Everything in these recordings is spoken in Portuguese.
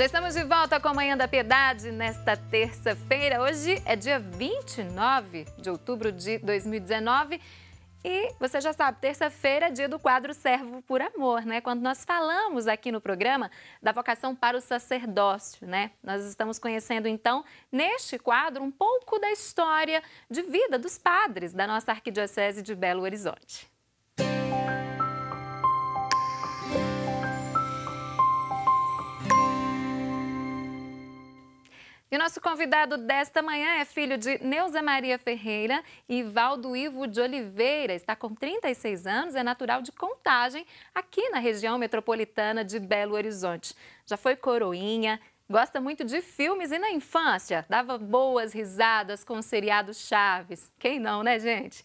Já estamos de volta com a Manhã da Piedade nesta terça-feira. Hoje é dia 29 de outubro de 2019. E você já sabe, terça-feira é dia do quadro Servo por Amor, né? Quando nós falamos aqui no programa da vocação para o sacerdócio, né? Nós estamos conhecendo então, neste quadro, um pouco da história de vida dos padres da nossa Arquidiocese de Belo Horizonte. E nosso convidado desta manhã é filho de Neuza Maria Ferreira e Valdo Ivo de Oliveira. Está com 36 anos, é natural de Contagem, aqui na região metropolitana de Belo Horizonte. Já foi coroinha, gosta muito de filmes e na infância dava boas risadas com o seriado Chaves. Quem não, né, gente?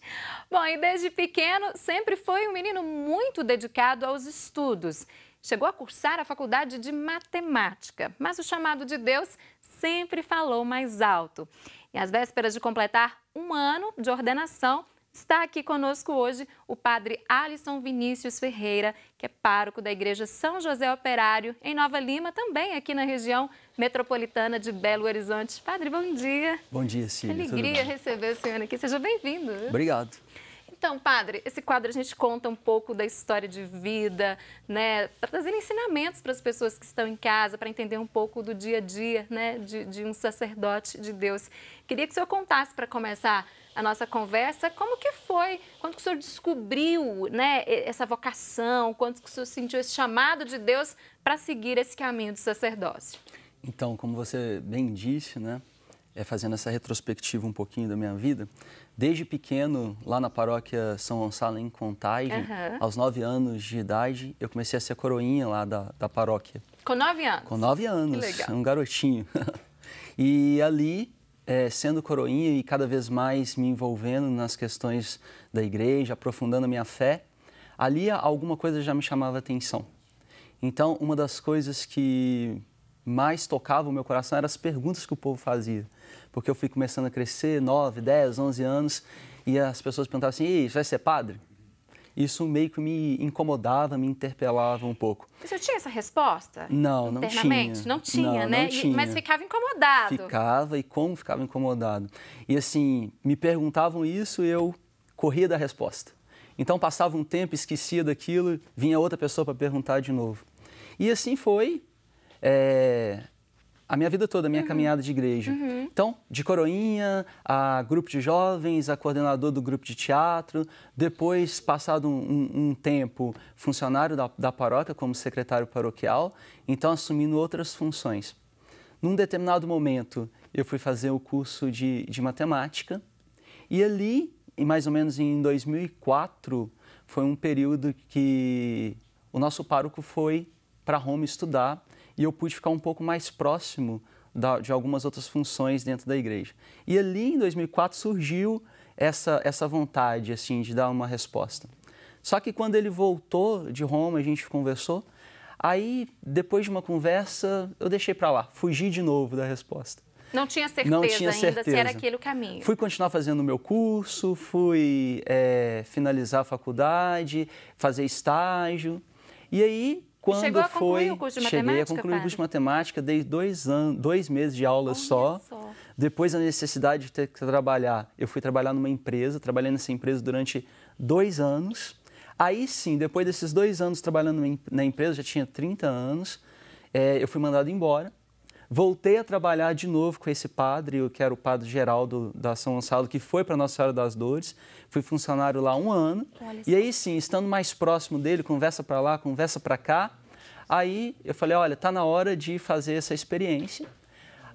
Bom, e desde pequeno sempre foi um menino muito dedicado aos estudos. Chegou a cursar a faculdade de matemática, mas o chamado de Deus sempre falou mais alto. E às vésperas de completar um ano de ordenação, está aqui conosco hoje o padre Alisson Vinícius Ferreira, que é pároco da Igreja São José Operário, em Nova Lima, também aqui na região metropolitana de Belo Horizonte. Padre, bom dia. Bom dia, Cília. Alegria receber o senhor aqui. Seja bem-vindo. Obrigado. Então, padre, esse quadro a gente conta um pouco da história de vida, né? Para trazer ensinamentos para as pessoas que estão em casa, para entender um pouco do dia a dia, né? De, de um sacerdote de Deus. Queria que o senhor contasse para começar a nossa conversa, como que foi, quando que o senhor descobriu, né, essa vocação, quando que o senhor sentiu esse chamado de Deus para seguir esse caminho do sacerdócio? Então, como você bem disse, né, é, fazendo essa retrospectiva um pouquinho da minha vida, desde pequeno, lá na paróquia São Gonçalo, em Contagem, uhum. aos nove anos de idade, eu comecei a ser coroinha lá da, da paróquia. Com nove anos? Com nove anos, que legal. um garotinho. e ali é, sendo coroinha e cada vez mais me envolvendo nas questões da igreja, aprofundando a minha fé, ali alguma coisa já me chamava atenção. Então, uma das coisas que mais tocava o meu coração eram as perguntas que o povo fazia. Porque eu fui começando a crescer, 9, 10, 11 anos, e as pessoas perguntavam assim: Ei, vai ser padre? Isso meio que me incomodava, me interpelava um pouco. Você tinha essa resposta? Não, não tinha. Não tinha, não, né? Não tinha. E, mas ficava incomodado. Ficava, e como ficava incomodado. E assim, me perguntavam isso e eu corria da resposta. Então passava um tempo, esquecia daquilo, vinha outra pessoa para perguntar de novo. E assim foi é, a minha vida toda, a minha uhum. caminhada de igreja. Uhum. Então, de coroinha, a grupo de jovens, a coordenador do grupo de teatro, depois, passado um, um, um tempo, funcionário da, da paróquia como secretário paroquial, então assumindo outras funções. Num determinado momento, eu fui fazer o curso de, de matemática e ali, mais ou menos em 2004, foi um período que o nosso pároco foi para Roma estudar e eu pude ficar um pouco mais próximo da, de algumas outras funções dentro da igreja. E ali, em 2004, surgiu essa, essa vontade assim de dar uma resposta. Só que quando ele voltou de Roma, a gente conversou, aí, depois de uma conversa, eu deixei para lá, fugi de novo da resposta. Não tinha certeza Não tinha ainda certeza. se era aquele o caminho. Fui continuar fazendo o meu curso, fui é, finalizar a faculdade, fazer estágio. E aí, quando Chegou a concluir foi, o curso de matemática? Cheguei a concluir padre? o curso de matemática, dei dois, anos, dois meses de aula só. só. Depois a necessidade de ter que trabalhar. Eu fui trabalhar numa empresa, trabalhei nessa empresa durante dois anos. Aí sim, depois desses dois anos trabalhando na empresa, já tinha 30 anos, é, eu fui mandado embora Voltei a trabalhar de novo com esse padre, que era o padre Geraldo da São Gonçalo, que foi para Nossa Senhora das Dores. Fui funcionário lá um ano. E aí sim, estando mais próximo dele, conversa para lá, conversa para cá. Aí eu falei, olha, está na hora de fazer essa experiência.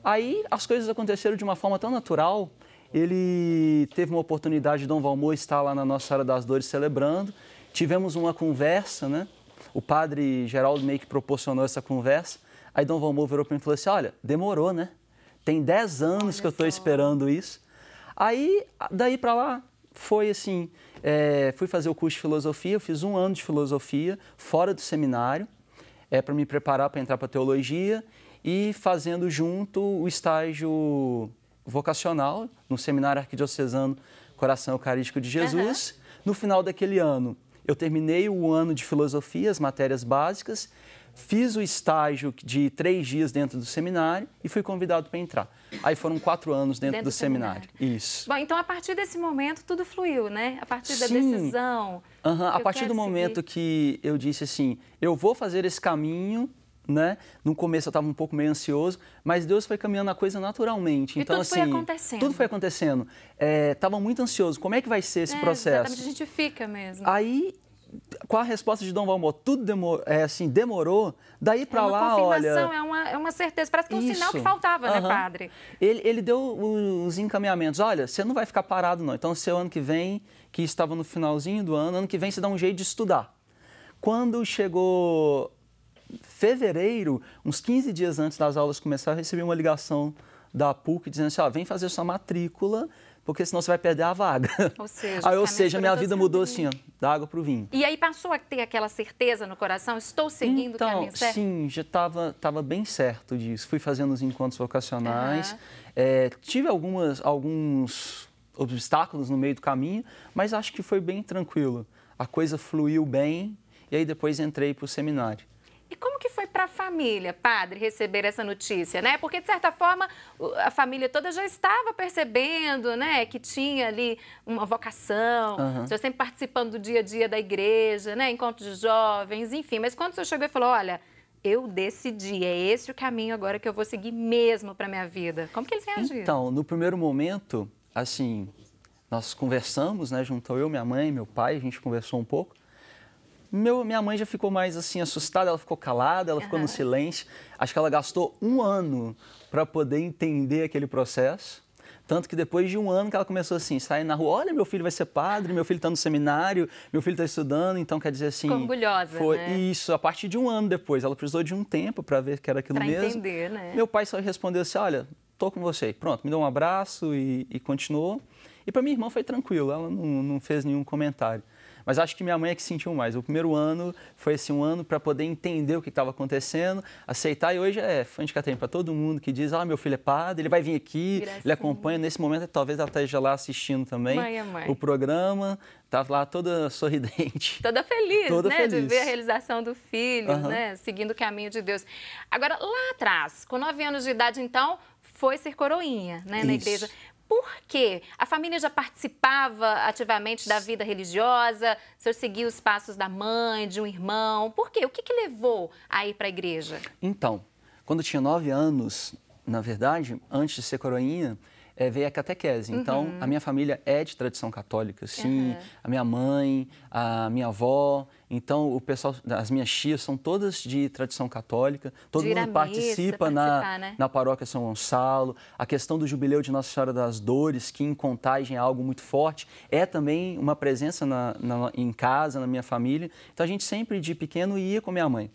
Aí as coisas aconteceram de uma forma tão natural. Ele teve uma oportunidade, Dom Valmor estar lá na Nossa Senhora das Dores celebrando. Tivemos uma conversa, né? O padre Geraldo meio que proporcionou essa conversa. Aí Dom Valmor virou para mim e falou assim: olha, demorou, né? Tem 10 anos olha que eu estou esperando isso. Aí, daí para lá, foi assim: é, fui fazer o curso de filosofia, eu fiz um ano de filosofia fora do seminário, é, para me preparar para entrar para teologia e fazendo junto o estágio vocacional no Seminário Arquidiocesano Coração Eucarístico de Jesus. Uhum. No final daquele ano, eu terminei o ano de filosofia, as matérias básicas, Fiz o estágio de três dias dentro do seminário e fui convidado para entrar. Aí foram quatro anos dentro, dentro do, do seminário. seminário. Isso. Bom, então a partir desse momento tudo fluiu, né? A partir da Sim. decisão. Uhum. A partir do momento seguir. que eu disse assim, eu vou fazer esse caminho, né? No começo eu estava um pouco meio ansioso, mas Deus foi caminhando a coisa naturalmente. E então, tudo assim, foi acontecendo. tudo foi acontecendo. É, muito ansioso. Como é que vai ser esse é, processo? Exatamente, a gente fica mesmo. Aí qual a resposta de Dom Valmor? Tudo é, assim, demorou, daí para é lá, olha... É uma é uma certeza, parece que é um Isso. sinal que faltava, uhum. né, padre? Ele, ele deu os encaminhamentos, olha, você não vai ficar parado não, então seu é ano que vem, que estava no finalzinho do ano, ano que vem você dá um jeito de estudar. Quando chegou fevereiro, uns 15 dias antes das aulas começar, eu recebi uma ligação da PUC dizendo assim, ó, vem fazer sua matrícula porque senão você vai perder a vaga. Ou seja, aí, ou seja minha vida mudou assim, ó, da água para o vinho. E aí passou a ter aquela certeza no coração, estou seguindo então, o caminho certo? Sim, já estava tava bem certo disso. Fui fazendo os encontros vocacionais, uhum. é, tive algumas, alguns obstáculos no meio do caminho, mas acho que foi bem tranquilo. A coisa fluiu bem e aí depois entrei para o seminário. E como que foi para a família, padre, receber essa notícia, né? Porque, de certa forma, a família toda já estava percebendo, né? Que tinha ali uma vocação, uhum. o senhor sempre participando do dia a dia da igreja, né? Encontros de jovens, enfim. Mas quando o senhor chegou e falou, olha, eu decidi, é esse o caminho agora que eu vou seguir mesmo para minha vida. Como que eles reagiram? Então, no primeiro momento, assim, nós conversamos, né? Juntou eu, minha mãe, meu pai, a gente conversou um pouco. Meu, minha mãe já ficou mais assim assustada, ela ficou calada, ela uhum. ficou no silêncio. Acho que ela gastou um ano para poder entender aquele processo. Tanto que depois de um ano que ela começou assim, sair na rua, olha, meu filho vai ser padre, meu filho está no seminário, meu filho está estudando, então quer dizer assim. Ficou orgulhosa. Foi né? isso, a partir de um ano depois. Ela precisou de um tempo para ver que era aquilo pra mesmo. entender, né? Meu pai só respondeu assim: olha, tô com você. Pronto, me deu um abraço e, e continuou. E para minha irmã foi tranquilo, ela não, não fez nenhum comentário. Mas acho que minha mãe é que sentiu mais. O primeiro ano foi assim, um ano para poder entender o que estava acontecendo, aceitar. E hoje é fã de Catarina para todo mundo que diz: ah, meu filho é padre, ele vai vir aqui, Gracinha. ele acompanha. Nesse momento, talvez ela esteja lá assistindo também mãe, é mãe. o programa. Tá lá toda sorridente. Toda feliz, toda né? Feliz. De ver a realização do filho, uhum. né? Seguindo o caminho de Deus. Agora, lá atrás, com nove anos de idade, então, foi ser coroinha, né? Isso. Na igreja por quê? A família já participava ativamente da vida religiosa? O senhor seguia os passos da mãe, de um irmão? Por quê? O que, que levou a ir para a igreja? Então, quando eu tinha nove anos, na verdade, antes de ser coroinha, é, veio a catequese. Então, uhum. a minha família é de tradição católica, sim. Uhum. A minha mãe, a minha avó. Então, o pessoal, as minhas tias são todas de tradição católica. Todo Gira mundo participa na, né? na paróquia São Gonçalo. A questão do jubileu de Nossa Senhora das Dores, que em contagem é algo muito forte, é também uma presença na, na, em casa, na minha família. Então, a gente sempre, de pequeno, ia com minha mãe.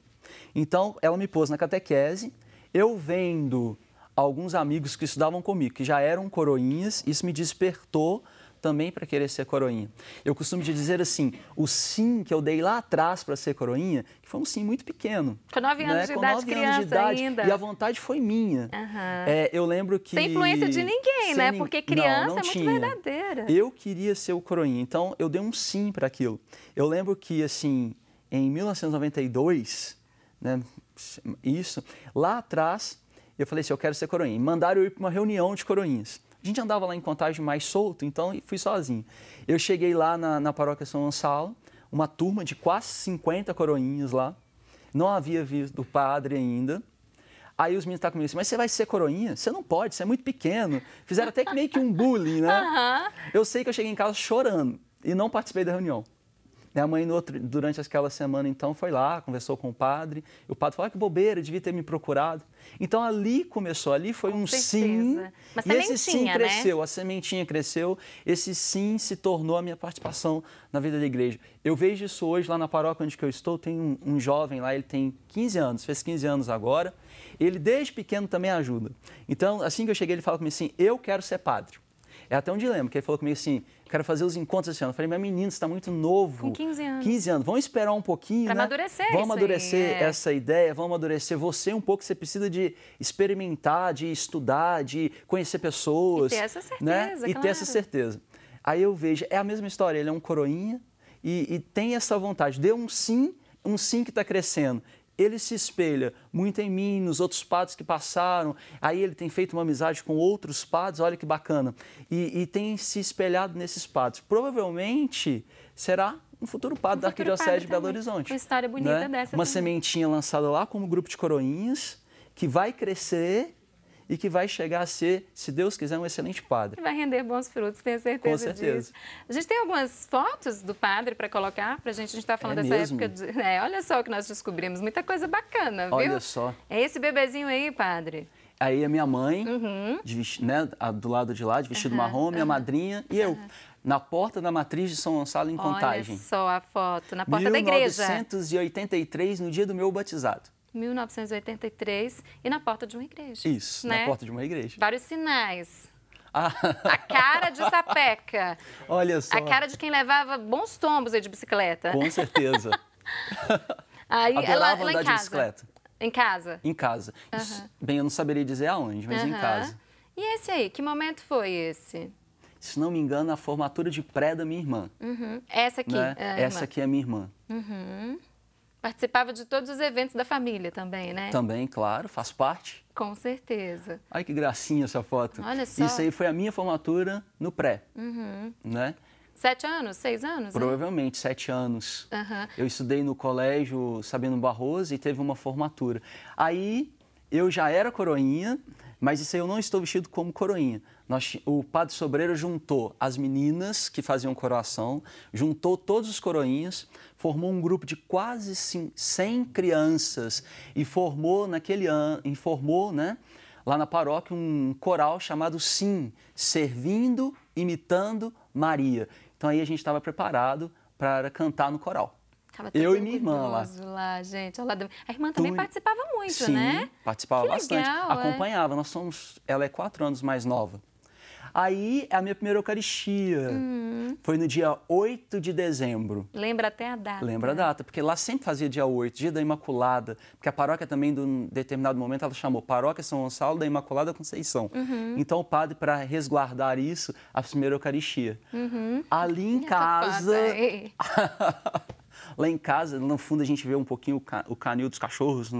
Então, ela me pôs na catequese. Eu vendo alguns amigos que estudavam comigo, que já eram coroinhas, isso me despertou também para querer ser coroinha. Eu costumo dizer assim, o sim que eu dei lá atrás para ser coroinha, que foi um sim muito pequeno. Com nove né? anos né? de Com idade, nove criança anos de idade, ainda. E a vontade foi minha. Uhum. É, eu lembro que... Sem influência de ninguém, né? Porque criança não, não é tinha. muito verdadeira. Eu queria ser o coroinha, então eu dei um sim para aquilo. Eu lembro que, assim, em 1992, né, isso, lá atrás e eu falei assim, eu quero ser coroinha. E mandaram eu ir para uma reunião de coroinhas. A gente andava lá em Contagem mais solto, então fui sozinho. Eu cheguei lá na, na paróquia São Gonçalo, uma turma de quase 50 coroinhas lá. Não havia visto o padre ainda. Aí os meninos estavam tá comigo assim, mas você vai ser coroinha? Você não pode, você é muito pequeno. Fizeram até que meio que um bullying, né? Uhum. Eu sei que eu cheguei em casa chorando e não participei da reunião. A mãe, outro, durante aquela semana, então, foi lá, conversou com o padre. E o padre falou: ah, que bobeira, devia ter me procurado. Então, ali começou, ali foi com um certeza. sim. Mas e esse sim né? cresceu, né? a sementinha cresceu. Esse sim se tornou a minha participação na vida da igreja. Eu vejo isso hoje lá na paróquia onde eu estou. Tem um, um jovem lá, ele tem 15 anos, fez 15 anos agora. Ele, desde pequeno, também ajuda. Então, assim que eu cheguei, ele fala comigo assim: eu quero ser padre. É até um dilema, porque ele falou comigo assim: quero fazer os encontros esse ano. Eu falei, menina, menino, está muito novo. Com 15 anos. 15 anos. Vamos esperar um pouquinho. Para né? amadurecer. Vamos amadurecer aí, é. essa ideia, vamos amadurecer você um pouco. Você precisa de experimentar, de estudar, de conhecer pessoas. E ter essa né? certeza. Né? E claro. ter essa certeza. Aí eu vejo, é a mesma história, ele é um coroinha e, e tem essa vontade. Deu um sim, um sim que está crescendo ele se espelha muito em mim, nos outros padres que passaram. Aí ele tem feito uma amizade com outros padres, olha que bacana. E, e tem se espelhado nesses padres. Provavelmente será um futuro padre um da Arquidiocese de Belo Horizonte. Uma história né? bonita né? dessa. Uma também. sementinha lançada lá como grupo de coroinhas, que vai crescer e que vai chegar a ser, se Deus quiser, um excelente padre. Vai render bons frutos, tenho certeza. Com certeza. Disso. A gente tem algumas fotos do padre para colocar para a gente. A gente está é falando é dessa mesmo? época. De... É, olha só o que nós descobrimos, muita coisa bacana, viu? Olha só. É esse bebezinho aí, padre. Aí a minha mãe, uhum. de, né, do lado de lá, de vestido uhum. marrom, minha uhum. madrinha e eu na porta da matriz de São Gonçalo, em Olha Contagem. Olha só a foto, na porta 1983, da igreja. 1983, no dia do meu batizado. 1983, e na porta de uma igreja. Isso, né? na porta de uma igreja. Vários sinais. Ah. A cara de sapeca. Olha só. A cara de quem levava bons tombos aí de bicicleta. Com certeza. aí, é Adorava ela, ela andar de bicicleta. Em casa? Em casa. Uhum. Isso, bem, eu não saberia dizer aonde, mas uhum. em casa. E esse aí, que momento foi esse? Se não me engano, a formatura de pré da minha irmã. Uhum. Essa aqui. Né? É Essa irmã. aqui é a minha irmã. Uhum. Participava de todos os eventos da família também, né? Também, claro, faz parte. Com certeza. Ai, que gracinha essa foto. Olha só. Isso aí foi a minha formatura no pré, uhum. né? Sete anos? Seis anos? Né? Provavelmente, sete anos. Uhum. Eu estudei no colégio Sabino Barroso e teve uma formatura. Aí eu já era coroinha, mas isso aí eu não estou vestido como coroinha. Nós, o Padre Sobreiro juntou as meninas que faziam coroação, juntou todos os coroinhas, formou um grupo de quase 100 crianças e formou naquele ano, informou, né, lá na paróquia um coral chamado Sim, servindo, imitando Maria. Então aí a gente estava preparado para cantar no coral. Tava eu e minha irmã lá. lá gente. Lá, a irmã também tu... participava muito, Sim, né? participava que bastante. Legal, é. acompanhava. É? Nós somos... Ela é quatro anos mais nova. Aí, a minha primeira Eucaristia hum. foi no dia 8 de dezembro. Lembra até a data. Lembra a né? data, porque lá sempre fazia dia 8, dia da Imaculada, porque a paróquia também, um determinado momento, ela chamou Paróquia São Gonçalo da Imaculada Conceição. Uhum. Então, o padre, para resguardar isso, a primeira Eucaristia. Uhum. Ali em Essa casa... lá em casa, no fundo a gente vê um pouquinho o canil dos cachorros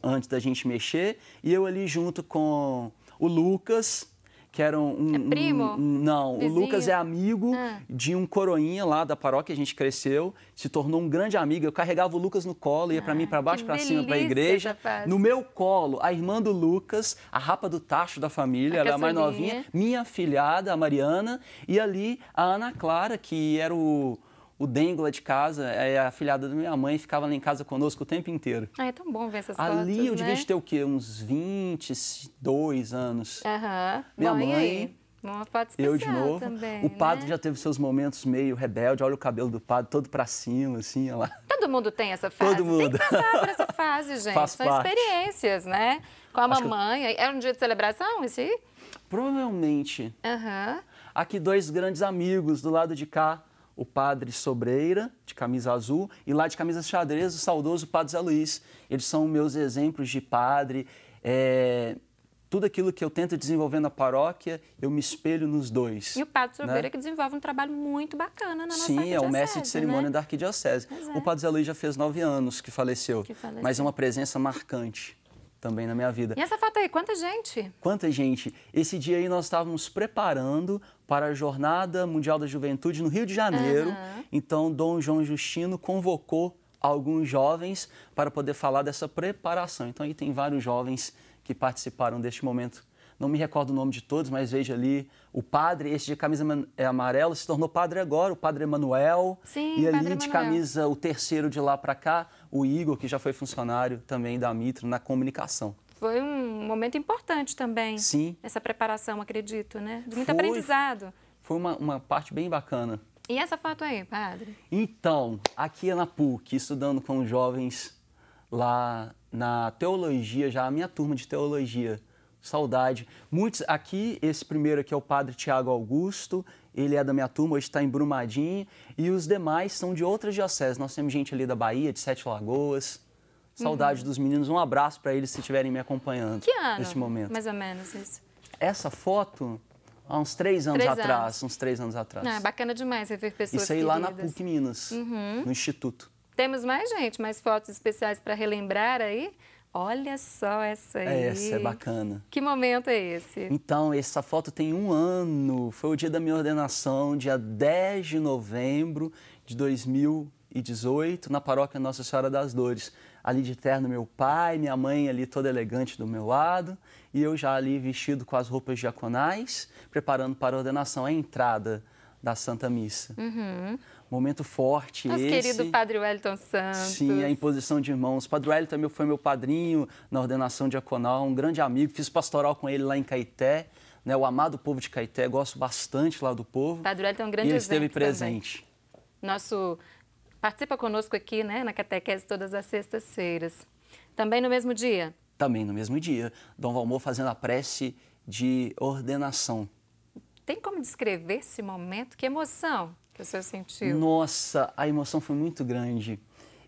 antes da gente mexer, e eu ali junto com o Lucas, que era um. É primo? Um, não, Vizinho. o Lucas é amigo ah. de um coroinha lá da paróquia, a gente cresceu, se tornou um grande amigo. Eu carregava o Lucas no colo, ia para mim, ah, para baixo, para cima, para a igreja. No meu colo, a irmã do Lucas, a rapa do tacho da família, a ela é mais novinha, minha filhada, a Mariana, e ali a Ana Clara, que era o o Dengo lá de casa, é a filhada da minha mãe, ficava lá em casa conosco o tempo inteiro. Ah, é tão bom ver essas Ali fotos, Ali eu devia né? ter o quê? Uns 22 anos. Aham. Minha bom, mãe... Uma parte Eu de novo. Também, o padre né? já teve seus momentos meio rebelde. Olha o cabelo do padre todo para cima, assim, olha lá. Todo mundo tem essa fase. Todo mundo. Tem que passar por essa fase, gente. Faz São parte. experiências, né? Com a Acho mamãe. Eu... É Era um dia de celebração, esse? Provavelmente. Aham. Uhum. Aqui dois grandes amigos do lado de cá o padre Sobreira, de camisa azul, e lá de camisa xadrez, o saudoso padre Zé Luiz. Eles são meus exemplos de padre. É, tudo aquilo que eu tento desenvolver na paróquia, eu me espelho nos dois. E o Padre né? Sobreira né? que desenvolve um trabalho muito bacana na nossa nossa Sim, é o mestre de né? cerimônia né? da arquidiocese. É. O Padre Zé Luiz já fez nove anos que faleceu, que faleceu, mas é uma presença marcante também na minha vida. E essa foto aí, quanta gente? Quanta gente. Esse dia aí nós estávamos preparando para a Jornada Mundial da Juventude no Rio de Janeiro. Uhum. Então, Dom João Justino convocou alguns jovens para poder falar dessa preparação. Então, aí tem vários jovens que participaram deste momento não me recordo o nome de todos, mas veja ali o padre, esse de camisa é amarela, se tornou padre agora, o padre Emanuel. Sim, E ali padre de camisa, o terceiro de lá para cá, o Igor, que já foi funcionário também da Mitra na comunicação. Foi um momento importante também. Sim. Essa preparação, acredito, né? De muito foi, aprendizado. Foi uma, uma parte bem bacana. E essa foto aí, padre? Então, aqui é na PUC, estudando com jovens lá na teologia, já a minha turma de teologia. Saudade. Muitos aqui, esse primeiro aqui é o padre Tiago Augusto, ele é da minha turma, hoje está em Brumadinho, e os demais são de outras dioceses. Nós temos gente ali da Bahia, de Sete Lagoas. Saudade uhum. dos meninos, um abraço para eles se estiverem me acompanhando que ano, neste momento. Mais ou menos isso. Essa foto, há uns três anos três atrás, anos. uns três anos atrás. Ah, bacana demais rever pessoas Isso aí queridas. lá na PUC Minas, uhum. no Instituto. Temos mais, gente, mais fotos especiais para relembrar aí? Olha só essa é, aí. Essa é bacana. Que momento é esse? Então, essa foto tem um ano. Foi o dia da minha ordenação, dia 10 de novembro de 2018, na paróquia Nossa Senhora das Dores. Ali de terno, meu pai, minha mãe ali toda elegante do meu lado, e eu já ali vestido com as roupas diaconais, preparando para a ordenação, a entrada da Santa Missa. Uhum. Momento forte Nosso esse. querido Padre Wellington Santos. Sim, a imposição de mãos. O Padre Wellington também foi meu padrinho na ordenação diaconal, um grande amigo. Fiz pastoral com ele lá em Caeté, né, o amado povo de Caeté. Gosto bastante lá do povo. O Padre Wellington é um grande E ele esteve presente. Também. Nosso... Participa conosco aqui, né, na catequese todas as sextas-feiras. Também no mesmo dia? Também no mesmo dia. Dom Valmor fazendo a prece de ordenação. Tem como descrever esse momento? Que emoção! Você sentiu? Nossa, a emoção foi muito grande.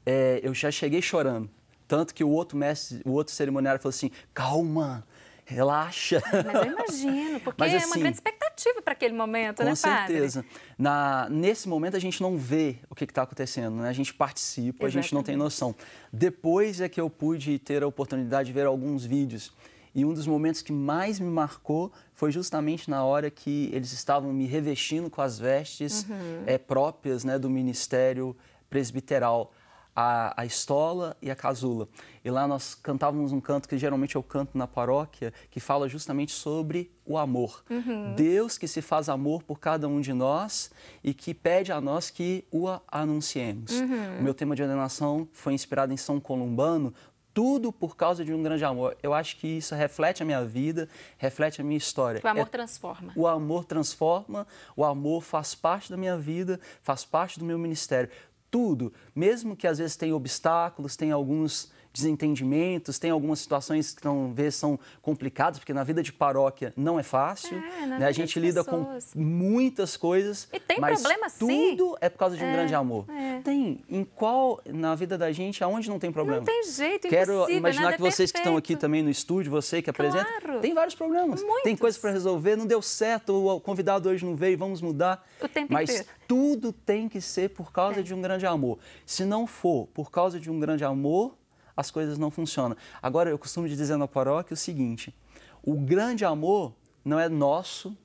É, eu já cheguei chorando. Tanto que o outro mestre, o outro cerimoniário falou assim: calma, relaxa. Mas eu imagino, porque Mas, assim, é uma assim, grande expectativa para aquele momento, né, padre? Com certeza. Na, nesse momento a gente não vê o que está acontecendo, né? A gente participa, Exatamente. a gente não tem noção. Depois é que eu pude ter a oportunidade de ver alguns vídeos e um dos momentos que mais me marcou foi justamente na hora que eles estavam me revestindo com as vestes uhum. é, próprias né, do ministério presbiteral. A, a, estola e a casula. E lá nós cantávamos um canto que geralmente eu canto na paróquia, que fala justamente sobre o amor. Uhum. Deus que se faz amor por cada um de nós e que pede a nós que o anunciemos. Uhum. O meu tema de ordenação foi inspirado em São Columbano, tudo por causa de um grande amor. Eu acho que isso reflete a minha vida, reflete a minha história. O amor é, transforma. O amor transforma, o amor faz parte da minha vida, faz parte do meu ministério. Tudo, mesmo que às vezes tenha obstáculos, tenha alguns desentendimentos, tem algumas situações que talvez são complicadas, porque na vida de paróquia não é fácil. É, né? A gente lida pessoas. com muitas coisas. E tem mas problema sim. Tudo é por causa de um é, grande amor. É. Tem. Em qual, na vida da gente, aonde não tem problema? Não tem jeito, Quero imaginar que é vocês que estão aqui também no estúdio, você que apresenta, claro. tem vários problemas. Muitos. Tem coisas para resolver, não deu certo, o convidado hoje não veio, vamos mudar. O tempo mas inteiro. tudo tem que ser por causa de um grande amor. Se não for por causa de um grande amor, as coisas não funcionam. Agora, eu costumo dizer na paróquia é o seguinte: o grande amor não é nosso,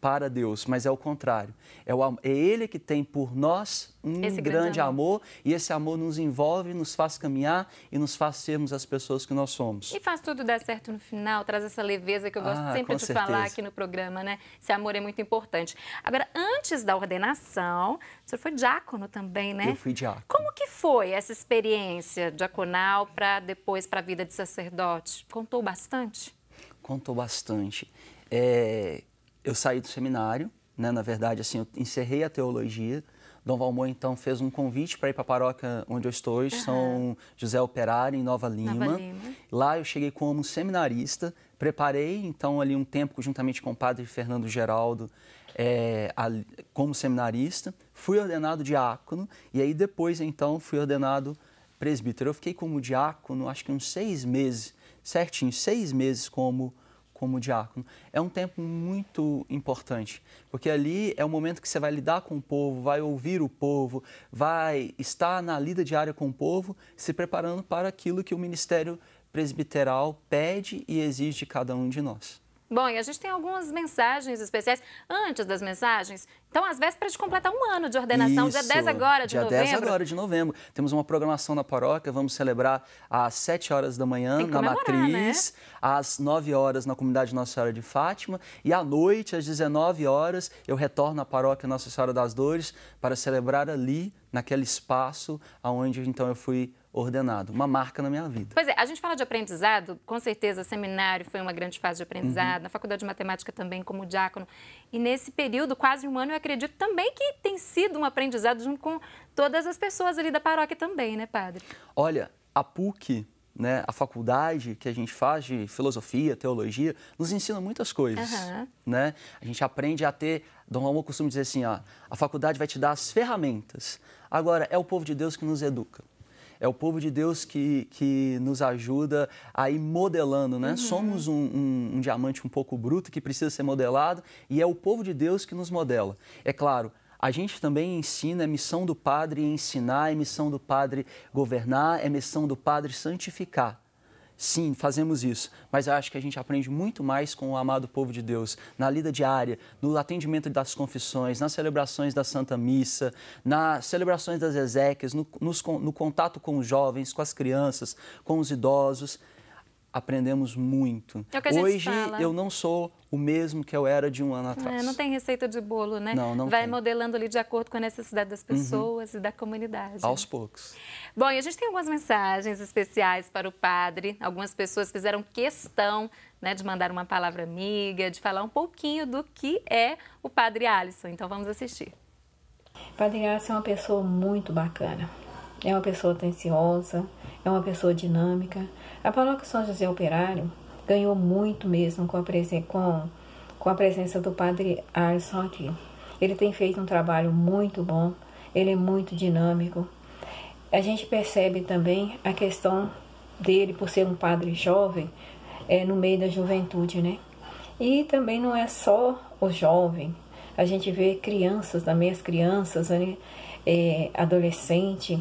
para Deus, mas é o contrário. É, o, é Ele que tem por nós um grande, grande, amor. amor e esse amor nos envolve, nos faz caminhar e nos faz sermos as pessoas que nós somos. E faz tudo dar certo no final, traz essa leveza que eu gosto ah, sempre de certeza. falar aqui no programa, né? Esse amor é muito importante. Agora, antes da ordenação, o senhor foi diácono também, né? Eu fui diácono. Como que foi essa experiência diaconal para depois para a vida de sacerdote? Contou bastante? Contou bastante. É, eu saí do seminário, né? Na verdade, assim, eu encerrei a teologia. Dom Valmor, então, fez um convite para ir para a paróquia onde eu estou hoje, uhum. São José Operário, em Nova Lima. Nova Lima. Lá eu cheguei como seminarista, preparei, então, ali um tempo, juntamente com o padre Fernando Geraldo, é, como seminarista. Fui ordenado diácono e aí depois, então, fui ordenado presbítero. Eu fiquei como diácono, acho que uns seis meses, certinho, seis meses como como diácono. É um tempo muito importante, porque ali é o momento que você vai lidar com o povo, vai ouvir o povo, vai estar na lida diária com o povo, se preparando para aquilo que o ministério presbiteral pede e exige de cada um de nós. Bom, e a gente tem algumas mensagens especiais antes das mensagens. Então, às vésperas de completar um ano de ordenação, Isso, dia 10 agora de dia novembro. Dia 10 agora de novembro. Temos uma programação na paróquia, vamos celebrar às 7 horas da manhã na né? Matriz, né? às 9 horas na comunidade Nossa Senhora de Fátima e à noite, às 19 horas, eu retorno à paróquia Nossa Senhora das Dores para celebrar ali, naquele espaço onde então eu fui ordenado, uma marca na minha vida. Pois é, a gente fala de aprendizado, com certeza, seminário foi uma grande fase de aprendizado, uhum. na faculdade de matemática também, como diácono. E nesse período, quase um ano, eu acredito também que tem sido um aprendizado junto com todas as pessoas ali da paróquia também, né, padre? Olha, a PUC, né, a faculdade que a gente faz de filosofia, teologia, nos ensina muitas coisas, uhum. né? A gente aprende a ter, Dom Ramon costuma dizer assim, ó, a faculdade vai te dar as ferramentas. Agora, é o povo de Deus que nos educa é o povo de Deus que, que nos ajuda a ir modelando, né? Uhum. Somos um, um, um diamante um pouco bruto que precisa ser modelado e é o povo de Deus que nos modela. É claro, a gente também ensina, é missão do padre ensinar, é missão do padre governar, é missão do padre santificar. Sim, fazemos isso, mas eu acho que a gente aprende muito mais com o amado povo de Deus, na lida diária, no atendimento das confissões, nas celebrações da Santa Missa, nas celebrações das Ezequias no, no contato com os jovens, com as crianças, com os idosos aprendemos muito. É Hoje eu não sou o mesmo que eu era de um ano é, atrás. É, não tem receita de bolo, né? Não, não Vai tem. modelando ali de acordo com a necessidade das uhum. pessoas uhum. e da comunidade. Aos poucos. Bom, e a gente tem algumas mensagens especiais para o padre. Algumas pessoas fizeram questão né, de mandar uma palavra amiga, de falar um pouquinho do que é o padre Alisson. Então vamos assistir. Padre Alisson é uma pessoa muito bacana. É uma pessoa atenciosa, é uma pessoa dinâmica, a paróquia São José Operário ganhou muito mesmo com a, com, com a presença do padre Alisson aqui. Ele tem feito um trabalho muito bom, ele é muito dinâmico. A gente percebe também a questão dele, por ser um padre jovem, é, no meio da juventude, né? E também não é só o jovem, a gente vê crianças, também as crianças, né? é, adolescente,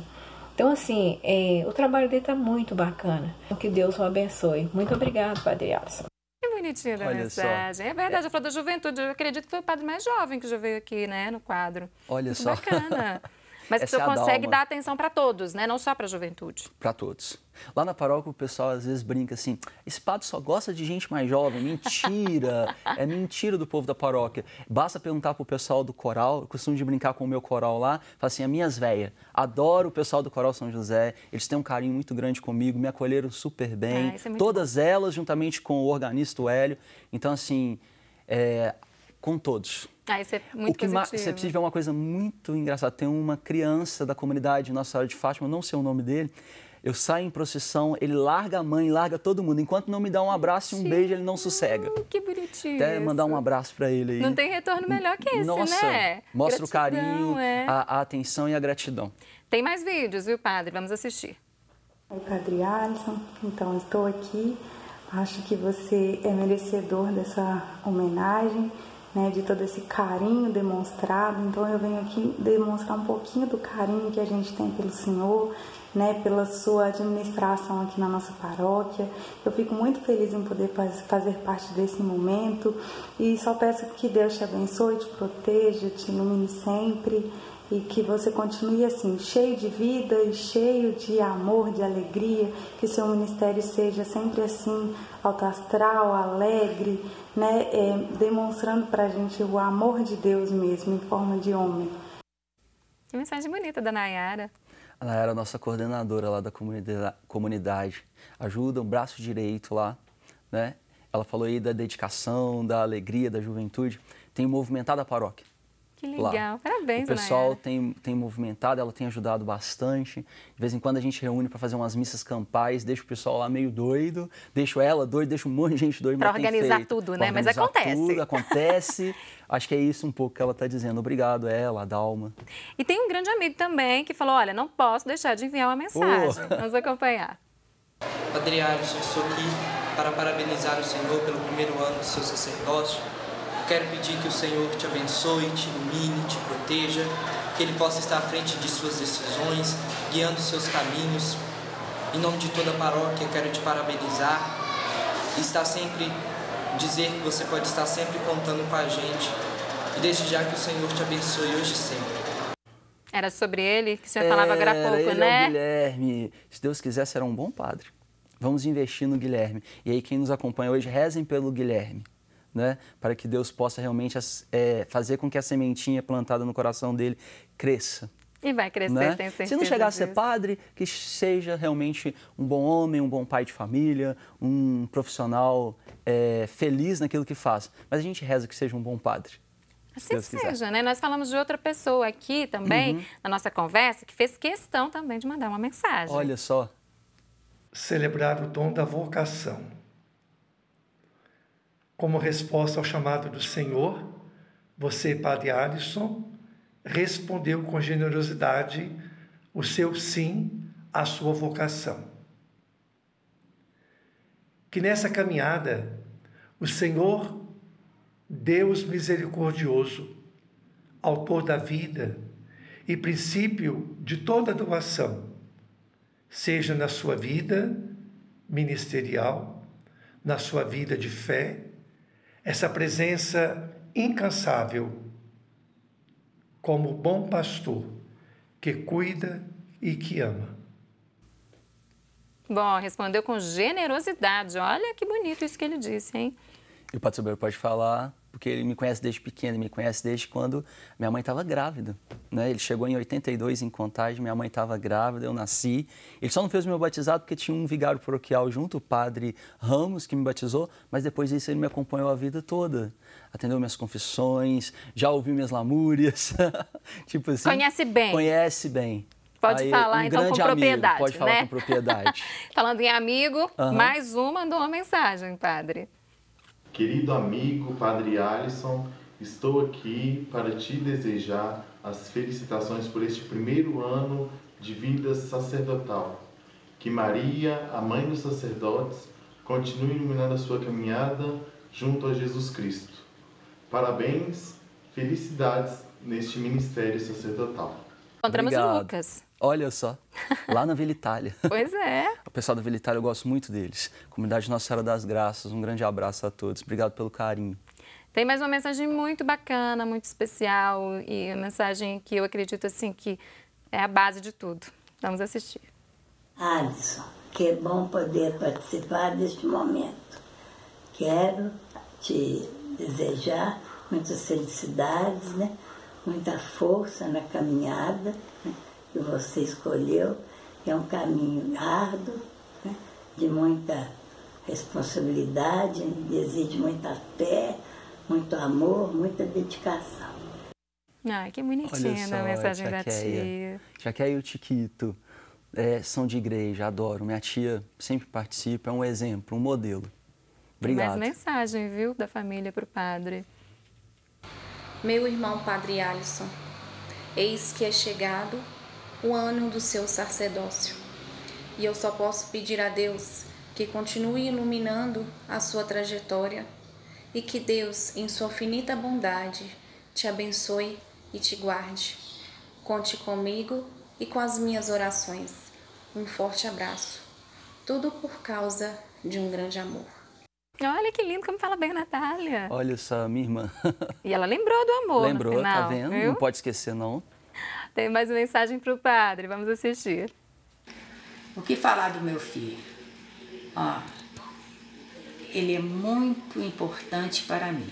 então, assim, é, o trabalho dele está muito bacana. Então, que Deus o abençoe. Muito obrigado, Padre Alisson. Que bonitinha a mensagem. Só. É verdade, é. ela falou da juventude. Eu acredito que foi o padre mais jovem que já veio aqui, né, no quadro. Olha muito só. Bacana. Mas você é consegue dar atenção para todos, né? Não só para a juventude. Para todos. Lá na paróquia o pessoal às vezes brinca assim: esse padre só gosta de gente mais jovem. Mentira! é mentira do povo da paróquia. Basta perguntar para o pessoal do coral, eu costumo de brincar com o meu coral lá, Falo assim: A minhas véias, adoro o pessoal do Coral São José, eles têm um carinho muito grande comigo, me acolheram super bem. Ah, é todas bom. elas, juntamente com o organista o Hélio. Então, assim, é, com todos. Ah, isso é muito o que é positivo. Possível é uma coisa muito engraçada. Tem uma criança da comunidade Nossa Senhora de Fátima, não sei o nome dele, eu saio em procissão, ele larga a mãe, larga todo mundo. Enquanto não me dá um abraço e um beijo, ele não sossega. Hum, que bonitinho. Até mandar um abraço para ele aí. Não tem retorno melhor que esse, Nossa, né? Mostra gratidão, o carinho, é. a, a, atenção e a gratidão. Tem mais vídeos, viu, padre? Vamos assistir. Oi, padre Alisson. Então, estou aqui. Acho que você é merecedor dessa homenagem né, de todo esse carinho demonstrado. Então eu venho aqui demonstrar um pouquinho do carinho que a gente tem pelo Senhor, né, pela sua administração aqui na nossa paróquia. Eu fico muito feliz em poder fazer parte desse momento e só peço que Deus te abençoe, te proteja, te ilumine sempre e que você continue assim, cheio de vida e cheio de amor, de alegria, que seu ministério seja sempre assim, alto astral, alegre, né, é, demonstrando para a gente o amor de Deus mesmo, em forma de homem. Que mensagem bonita da Nayara. A Nayara é nossa coordenadora lá da comunidade, ajuda o braço direito lá, né? Ela falou aí da dedicação, da alegria, da juventude, tem movimentado a paróquia. Que legal, lá. parabéns, O pessoal tem, tem movimentado, ela tem ajudado bastante. De vez em quando a gente reúne para fazer umas missas campais, deixa o pessoal lá meio doido, deixo ela doida, deixa um monte de gente doida. Para organizar tudo, né? pra né? Organizar mas acontece. Tudo, acontece. Acho que é isso um pouco que ela está dizendo. Obrigado, ela, a Dalma. E tem um grande amigo também que falou, olha, não posso deixar de enviar uma mensagem. Oh. Vamos acompanhar. Padre Alisson, estou aqui para parabenizar o Senhor pelo primeiro ano do seu sacerdócio quero pedir que o Senhor te abençoe, te ilumine, te proteja, que Ele possa estar à frente de suas decisões, guiando seus caminhos. Em nome de toda a paróquia, quero te parabenizar e estar sempre, dizer que você pode estar sempre contando com a gente. E desde já que o Senhor te abençoe hoje e sempre. Era sobre ele que você é, falava agora há pouco, né? É o né? Guilherme. Se Deus quiser, será um bom padre. Vamos investir no Guilherme. E aí, quem nos acompanha hoje, rezem pelo Guilherme né? Para que Deus possa realmente é, fazer com que a sementinha plantada no coração dele cresça. E vai crescer, né? tenho certeza. Se não chegar disso. a ser padre, que seja realmente um bom homem, um bom pai de família, um profissional é, feliz naquilo que faz. Mas a gente reza que seja um bom padre. Assim Deus seja, quiser. né? Nós falamos de outra pessoa aqui também, uhum. na nossa conversa, que fez questão também de mandar uma mensagem. Olha só. Celebrar o dom da vocação como resposta ao chamado do Senhor, você, Padre Alisson, respondeu com generosidade o seu sim à sua vocação. Que nessa caminhada o Senhor, Deus misericordioso, autor da vida e princípio de toda doação, seja na sua vida ministerial, na sua vida de fé, essa presença incansável como bom pastor que cuida e que ama. Bom, respondeu com generosidade. Olha que bonito isso que ele disse, hein? E o Pato Sober pode falar porque ele me conhece desde pequeno, me conhece desde quando minha mãe estava grávida. Né? Ele chegou em 82 em Contagem, minha mãe estava grávida, eu nasci. Ele só não fez o meu batizado porque tinha um vigário paroquial junto, o padre Ramos, que me batizou, mas depois disso ele me acompanhou a vida toda. Atendeu minhas confissões, já ouviu minhas lamúrias. tipo assim. Conhece bem. Conhece bem. Pode Aí, falar, um então, com propriedade. Amigo, pode falar né? com propriedade. Falando em amigo, uhum. mais um mandou uma mensagem, padre. Querido amigo Padre Alisson, estou aqui para te desejar as felicitações por este primeiro ano de vida sacerdotal. Que Maria, a mãe dos sacerdotes, continue iluminando a sua caminhada junto a Jesus Cristo. Parabéns, felicidades neste ministério sacerdotal. Encontramos Obrigado. o Lucas. Olha só, lá na Vila Itália. Pois é. O pessoal da Vila Itália, eu gosto muito deles. Comunidade Nossa Senhora das Graças, um grande abraço a todos. Obrigado pelo carinho. Tem mais uma mensagem muito bacana, muito especial e uma mensagem que eu acredito assim que é a base de tudo. Vamos assistir. Alisson, que é bom poder participar deste momento. Quero te desejar muitas felicidades, né? muita força na caminhada. Né? que você escolheu, é um caminho árduo, né, de muita responsabilidade, exige muita fé, muito amor, muita dedicação. Ah, que bonitinha só, a mensagem da tia. que aí o Tiquito é, são de igreja, adoro. Minha tia sempre participa, é um exemplo, um modelo. Obrigado. Mas mensagem, viu, da família para o padre. Meu irmão Padre Alisson, eis que é chegado o ano do seu sacerdócio. E eu só posso pedir a Deus que continue iluminando a sua trajetória e que Deus, em sua finita bondade, te abençoe e te guarde. Conte comigo e com as minhas orações. Um forte abraço. Tudo por causa de um grande amor. Olha que lindo como fala bem a Natália. Olha só, minha irmã. E ela lembrou do amor. Lembrou, tá final, tá vendo? Viu? Não pode esquecer, não. Tem mais uma mensagem para o padre, vamos assistir. O que falar do meu filho? Ó, ele é muito importante para mim.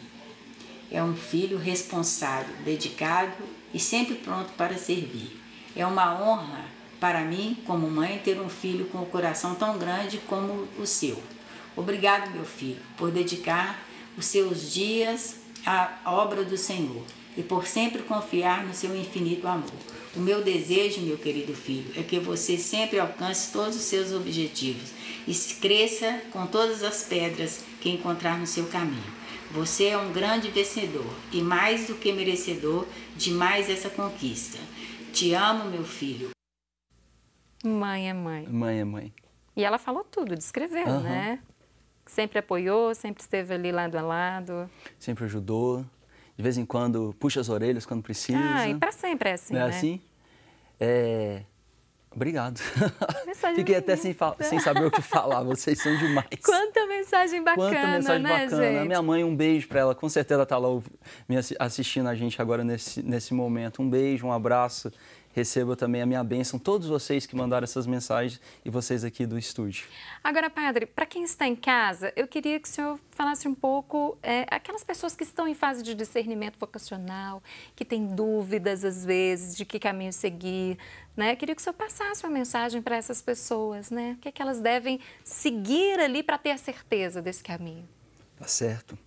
É um filho responsável, dedicado e sempre pronto para servir. É uma honra para mim, como mãe, ter um filho com o um coração tão grande como o seu. Obrigado, meu filho, por dedicar os seus dias à obra do Senhor e por sempre confiar no seu infinito amor. O meu desejo, meu querido filho, é que você sempre alcance todos os seus objetivos e cresça com todas as pedras que encontrar no seu caminho. Você é um grande vencedor e mais do que merecedor de mais essa conquista. Te amo, meu filho. Mãe é mãe. Mãe é mãe. E ela falou tudo, descreveu, uhum. né? Sempre apoiou, sempre esteve ali lado a lado. Sempre ajudou de vez em quando puxa as orelhas quando precisa. Ah, e para sempre é assim, é né? assim? É... Obrigado. Fiquei até sem, sem, saber o que falar, vocês são demais. Quanta mensagem bacana, Quanta mensagem né, bacana. Gente? Minha mãe, um beijo para ela, com certeza tá lá me assistindo a gente agora nesse, nesse momento. Um beijo, um abraço receba também a minha bênção, todos vocês que mandaram essas mensagens e vocês aqui do estúdio. Agora, padre, para quem está em casa, eu queria que o senhor falasse um pouco é, aquelas pessoas que estão em fase de discernimento vocacional, que têm dúvidas às vezes de que caminho seguir, né? Eu queria que o senhor passasse uma mensagem para essas pessoas, né? O que, é que elas devem seguir ali para ter a certeza desse caminho? Tá certo.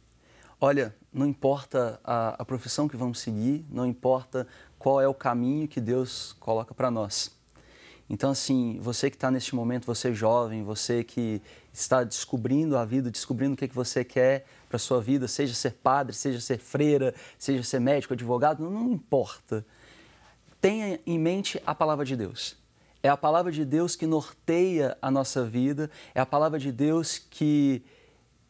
Olha, não importa a, a profissão que vamos seguir, não importa qual é o caminho que Deus coloca para nós. Então, assim, você que está neste momento, você jovem, você que está descobrindo a vida, descobrindo o que, é que você quer para a sua vida, seja ser padre, seja ser freira, seja ser médico, advogado, não, importa. Tenha em mente a palavra de Deus. É a palavra de Deus que norteia a nossa vida, é a palavra de Deus que,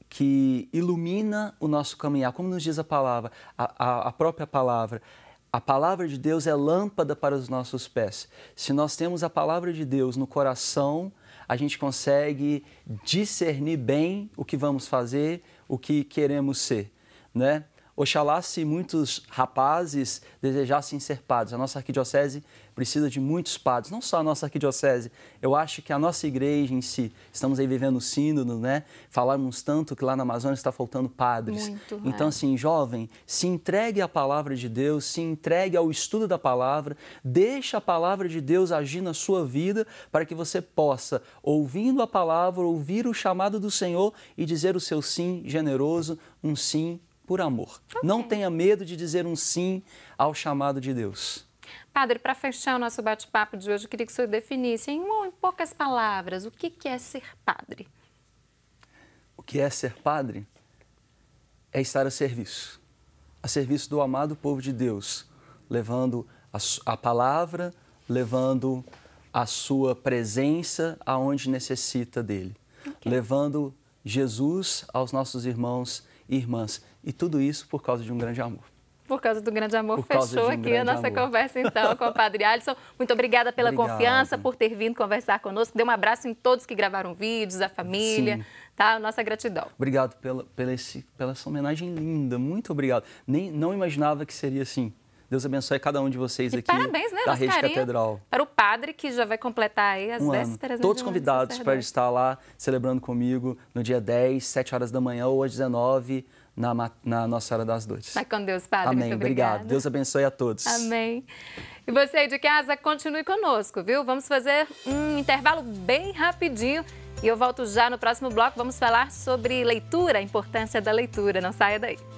que ilumina o nosso caminhar. Como nos diz a palavra, a, a, a própria palavra, a palavra de Deus é lâmpada para os nossos pés. Se nós temos a palavra de Deus no coração, a gente consegue discernir bem o que vamos fazer, o que queremos ser, né? Oxalá se muitos rapazes desejassem ser padres. A nossa arquidiocese precisa de muitos padres, não só a nossa arquidiocese. Eu acho que a nossa igreja em si, estamos aí vivendo o sínodo, né? Falamos tanto que lá na Amazônia está faltando padres. Muito, é. então, é. assim, jovem, se entregue à palavra de Deus, se entregue ao estudo da palavra, deixa a palavra de Deus agir na sua vida para que você possa, ouvindo a palavra, ouvir o chamado do Senhor e dizer o seu sim generoso, um sim por amor. Okay. Não tenha medo de dizer um sim ao chamado de Deus. Padre, para fechar o nosso bate-papo de hoje, eu queria que o senhor definisse em, em poucas palavras o que, que é ser padre. O que é ser padre? É estar a serviço a serviço do amado povo de Deus, levando a, a palavra, levando a sua presença aonde necessita dele, okay. levando Jesus aos nossos irmãos e irmãs. E tudo isso por causa de um grande amor. Por causa do grande amor, fechou um aqui a nossa amor. conversa, então, com o Padre Alisson. Muito obrigada pela Obrigado. confiança, por ter vindo conversar conosco. Dê um abraço em todos que gravaram vídeos, a família. Sim. Tá? Nossa gratidão. Obrigado pela, pela, esse, pela essa homenagem linda. Muito obrigado. Nem, não imaginava que seria assim. Deus abençoe cada um de vocês e aqui parabéns, né, da Rede Catedral. Para o padre que já vai completar aí as um vésperas. Né, todos convidados para estar lá celebrando comigo no dia 10, 7 horas da manhã ou às 19 na, na Nossa hora das Dores. Vai com Deus, Padre. Amém. Muito obrigado. obrigado. Deus abençoe a todos. Amém. E você aí de casa, continue conosco, viu? Vamos fazer um intervalo bem rapidinho. E eu volto já no próximo bloco. Vamos falar sobre leitura, a importância da leitura. Não saia daí.